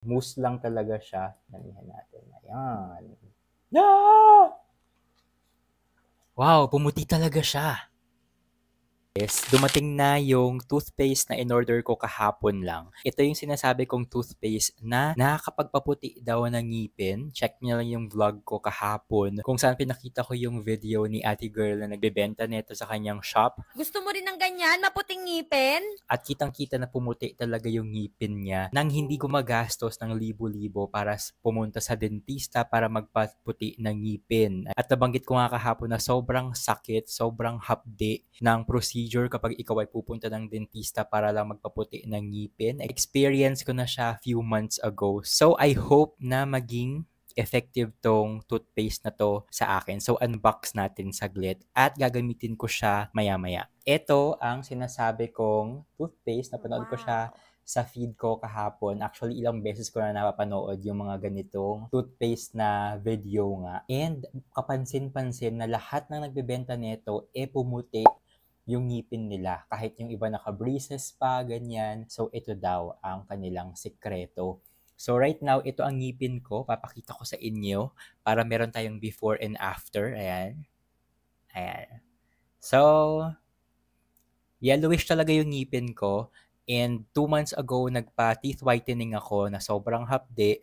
Mousse lang talaga siya. Damihan natin. Ayan. No! Ah! Wow, pumuti talaga siya is dumating na yung toothpaste na in-order ko kahapon lang. Ito yung sinasabi kong toothpaste na nakakapagpaputi daw ng ngipin. Check nyo lang yung vlog ko kahapon kung saan pinakita ko yung video ni ate girl na nagbebenta nito sa kanyang shop. Gusto mo rin ng ganyan? Maputing ngipin? At kitang-kita na pumuti talaga yung ngipin niya nang hindi gumagastos ng libo-libo para pumunta sa dentista para magpaputi ng ngipin. At nabanggit ko nga kahapon na sobrang sakit, sobrang hapde ng procedure procedure kapag ikaw ay pupunta ng dentista para lang magpaputi ng ngipin. Experience ko na siya few months ago. So I hope na maging effective tong toothpaste na to sa akin. So, unbox natin saglit at gagamitin ko siya maya-maya. Ito ang sinasabi kong toothpaste. Napanood wow. ko siya sa feed ko kahapon. Actually, ilang beses ko na napapanood yung mga ganitong toothpaste na video nga. And kapansin-pansin na lahat ng nagbebenta nito e eh, pumuti yung ngipin nila. Kahit yung iba naka-braces pa, ganyan. So, ito daw ang kanilang sikreto. So, right now, ito ang ngipin ko. Papakita ko sa inyo para meron tayong before and after. Ayan. Ayan. So, yellowish talaga yung ngipin ko. And two months ago, nagpa-teeth whitening ako na sobrang hapdi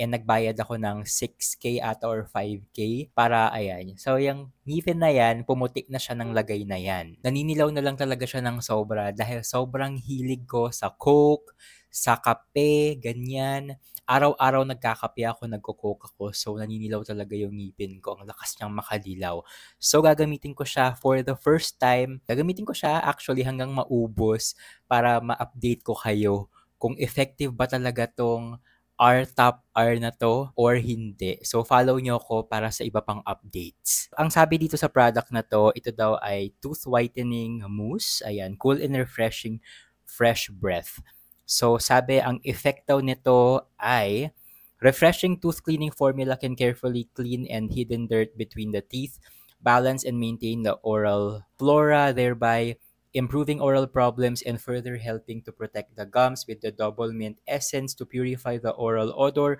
and nagbayad ako ng 6K at or 5K para ayan. So yung ngipin na yan, pumutik na siya ng lagay na yan. Naninilaw na lang talaga siya ng sobra dahil sobrang hilig ko sa coke, sa kape, ganyan. Araw-araw nagkakape ako, nagko-coke ako. So naninilaw talaga yung ngipin ko. Ang lakas niyang makadilaw. So gagamitin ko siya for the first time. Gagamitin ko siya actually hanggang maubos para ma-update ko kayo kung effective ba talaga tong R top R na to or hindi. So follow nyo ako para sa iba pang updates. Ang sabi dito sa product na to, ito daw ay tooth whitening mousse. Ayan, cool and refreshing fresh breath. So sabi ang effect daw nito ay refreshing tooth cleaning formula can carefully clean and hidden dirt between the teeth, balance and maintain the oral flora thereby improving oral problems and further helping to protect the gums with the double mint essence to purify the oral odor,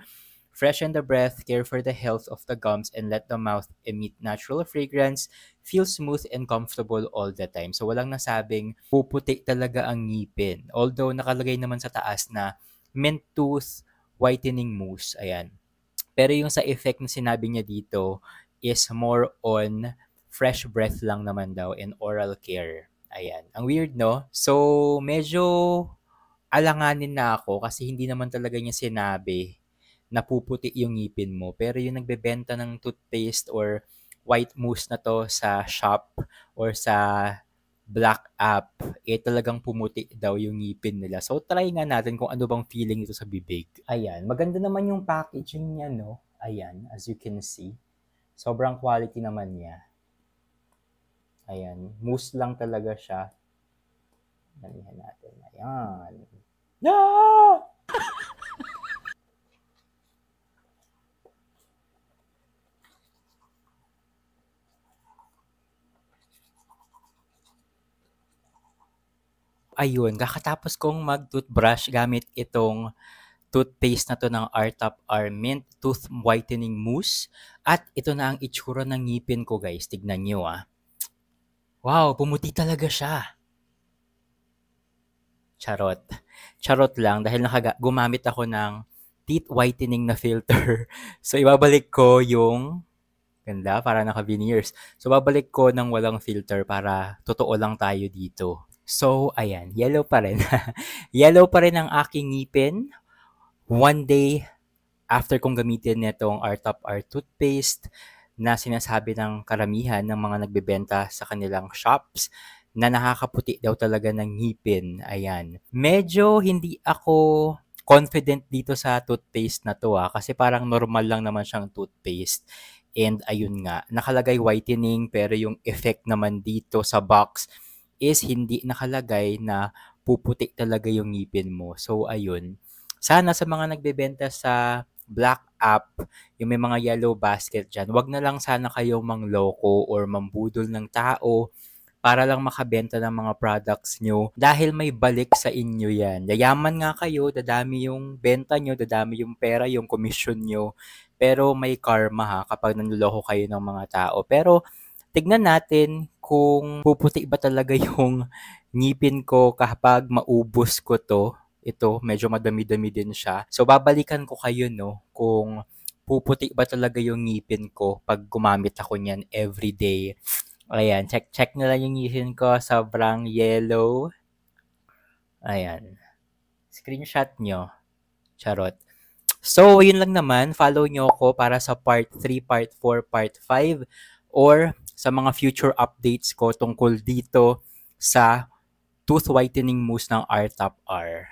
freshen the breath, care for the health of the gums, and let the mouth emit natural fragrance, feel smooth and comfortable all the time. So walang nasabing puputi talaga ang ngipin. Although nakalagay naman sa taas na mint tooth whitening mousse. Ayan. Pero yung sa effect na sinabi niya dito is more on fresh breath lang naman daw in oral care. Ayan. Ang weird, no? So, medyo alanganin na ako kasi hindi naman talaga niya sinabi na puputi yung ngipin mo. Pero yung nagbebenta ng toothpaste or white mousse na to sa shop or sa black app, eh talagang pumuti daw yung ngipin nila. So try nga natin kung ano bang feeling ito sa bibig. Ayan, maganda naman yung packaging niya, no? Ayan, as you can see. Sobrang quality naman niya. Ayan, mousse lang talaga siya. Damihan natin. Ayan. No! Ah! Ayun, kakatapos kong mag-toothbrush gamit itong toothpaste na to ng R R Mint Tooth Whitening Mousse. At ito na ang itsura ng ngipin ko guys. Tignan nyo ah. Wow, pumuti talaga siya. Charot. Charot lang dahil nakaga- gumamit ako ng teeth whitening na filter. so, ibabalik ko yung ganda para naka veneers. So, babalik ko ng walang filter para totoo lang tayo dito. So, ayan, yellow pa rin. yellow pa rin ang aking ngipin. One day after kong gamitin netong R-Top R toothpaste, na sinasabi ng karamihan ng mga nagbebenta sa kanilang shops na nakakaputi daw talaga ng ngipin. Ayan. Medyo hindi ako confident dito sa toothpaste na to ah, kasi parang normal lang naman siyang toothpaste. And ayun nga, nakalagay whitening pero yung effect naman dito sa box is hindi nakalagay na puputi talaga yung ngipin mo. So ayun. Sana sa mga nagbebenta sa black app, yung may mga yellow basket dyan, wag na lang sana kayo mangloko or mambudol ng tao para lang makabenta ng mga products nyo dahil may balik sa inyo yan. Yayaman nga kayo, dadami yung benta nyo, dadami yung pera, yung commission nyo, pero may karma ha kapag nanloko kayo ng mga tao. Pero tignan natin kung puputi ba talaga yung ngipin ko kapag maubos ko to ito, medyo madami-dami din siya. So babalikan ko kayo no kung puputi ba talaga yung ngipin ko pag gumamit ako niyan every day. Ayan, check check na lang yung ngipin ko, sobrang yellow. Ayan. Screenshot nyo. Charot. So, yun lang naman. Follow nyo ako para sa part 3, part 4, part 5 or sa mga future updates ko tungkol dito sa tooth whitening mousse ng R-Top R.